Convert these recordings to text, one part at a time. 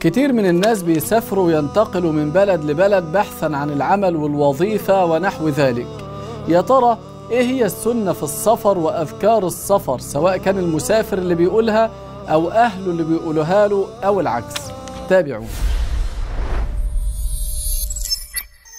كتير من الناس بيسافروا وينتقلوا من بلد لبلد بحثا عن العمل والوظيفة ونحو ذلك يا ترى ايه هي السنة في السفر وأذكار السفر سواء كان المسافر اللي بيقولها أو أهله اللي بيقولوها له أو العكس تابعوا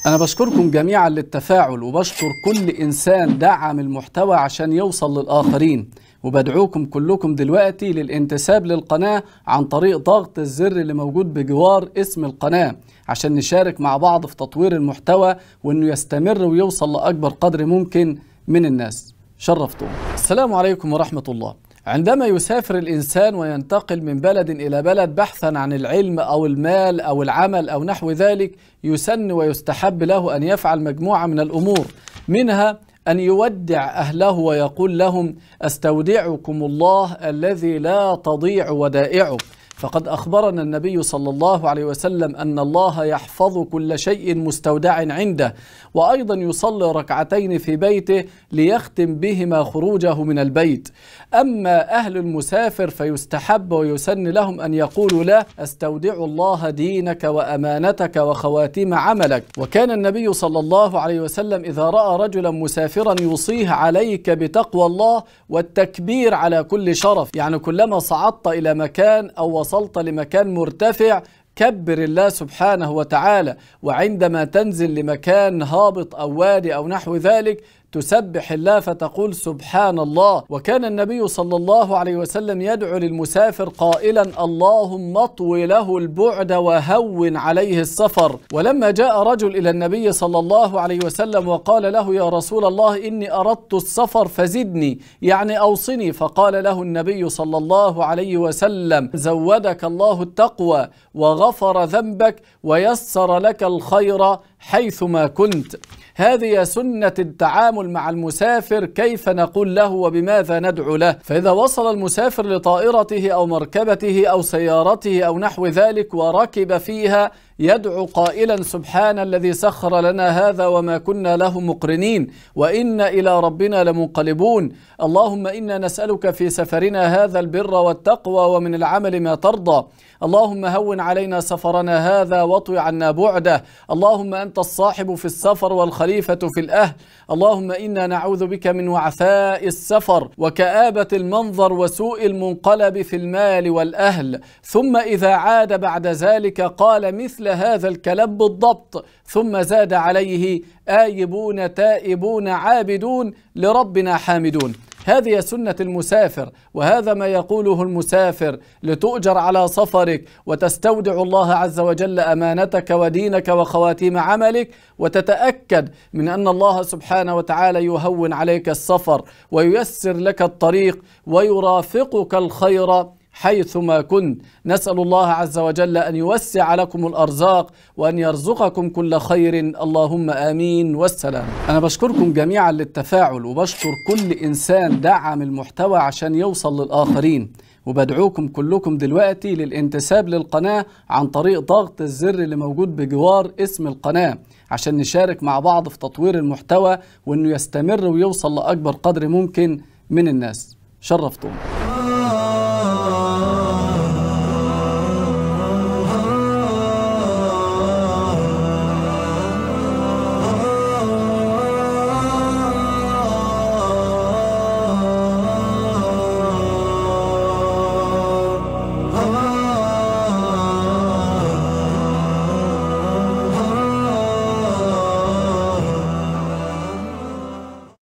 أنا بشكركم جميعا للتفاعل وبشكر كل إنسان دعم المحتوى عشان يوصل للآخرين وبدعوكم كلكم دلوقتي للانتساب للقناة عن طريق ضغط الزر اللي موجود بجوار اسم القناة عشان نشارك مع بعض في تطوير المحتوى وإنه يستمر ويوصل لأكبر قدر ممكن من الناس شرفتم السلام عليكم ورحمة الله عندما يسافر الإنسان وينتقل من بلد إلى بلد بحثا عن العلم أو المال أو العمل أو نحو ذلك يسن ويستحب له أن يفعل مجموعة من الأمور منها أن يودع أهله ويقول لهم أستودعكم الله الذي لا تضيع ودائعه فقد أخبرنا النبي صلى الله عليه وسلم أن الله يحفظ كل شيء مستودع عنده وأيضا يصلي ركعتين في بيته ليختم بهما خروجه من البيت أما أهل المسافر فيستحب ويسن لهم أن يقولوا لا أستودع الله دينك وأمانتك وخواتيم عملك وكان النبي صلى الله عليه وسلم إذا رأى رجلا مسافرا يوصيه عليك بتقوى الله والتكبير على كل شرف يعني كلما صعدت إلى مكان أو وصلت لمكان مرتفع كبر الله سبحانه وتعالى وعندما تنزل لمكان هابط أو وادي أو نحو ذلك تسبح الله فتقول سبحان الله وكان النبي صلى الله عليه وسلم يدعو للمسافر قائلا اللهم اطوي له البعد وهون عليه السفر ولما جاء رجل إلى النبي صلى الله عليه وسلم وقال له يا رسول الله إني أردت السفر فزدني يعني أوصني فقال له النبي صلى الله عليه وسلم زودك الله التقوى وغفر ذنبك ويسر لك الخير حيثما كنت هذه سنة التعامل التعامل مع المسافر كيف نقول له وبماذا ندعو له فإذا وصل المسافر لطائرته أو مركبته أو سيارته أو نحو ذلك وركب فيها يدعو قائلا سبحان الذي سخر لنا هذا وما كنا له مقرنين وإنا إلى ربنا لمنقلبون اللهم إنا نسألك في سفرنا هذا البر والتقوى ومن العمل ما ترضى اللهم هون علينا سفرنا هذا واطوي عنا بعده اللهم أنت الصاحب في السفر والخليفة في الأهل اللهم إنا نعوذ بك من وعثاء السفر وكآبة المنظر وسوء المنقلب في المال والأهل ثم إذا عاد بعد ذلك قال مثل هذا الكلام بالضبط ثم زاد عليه آيبون تائبون عابدون لربنا حامدون هذه سنة المسافر وهذا ما يقوله المسافر لتؤجر على سفرك وتستودع الله عز وجل أمانتك ودينك وخواتيم عملك وتتأكد من أن الله سبحانه وتعالى يهون عليك السفر وييسر لك الطريق ويرافقك الخير حيثما كنت نسال الله عز وجل ان يوسع لكم الارزاق وان يرزقكم كل خير اللهم امين والسلام انا بشكركم جميعا للتفاعل وبشكر كل انسان دعم المحتوى عشان يوصل للاخرين وبدعوكم كلكم دلوقتي للانتساب للقناة عن طريق ضغط الزر اللي موجود بجوار اسم القناة عشان نشارك مع بعض في تطوير المحتوى وانه يستمر ويوصل لأكبر قدر ممكن من الناس شرفتونا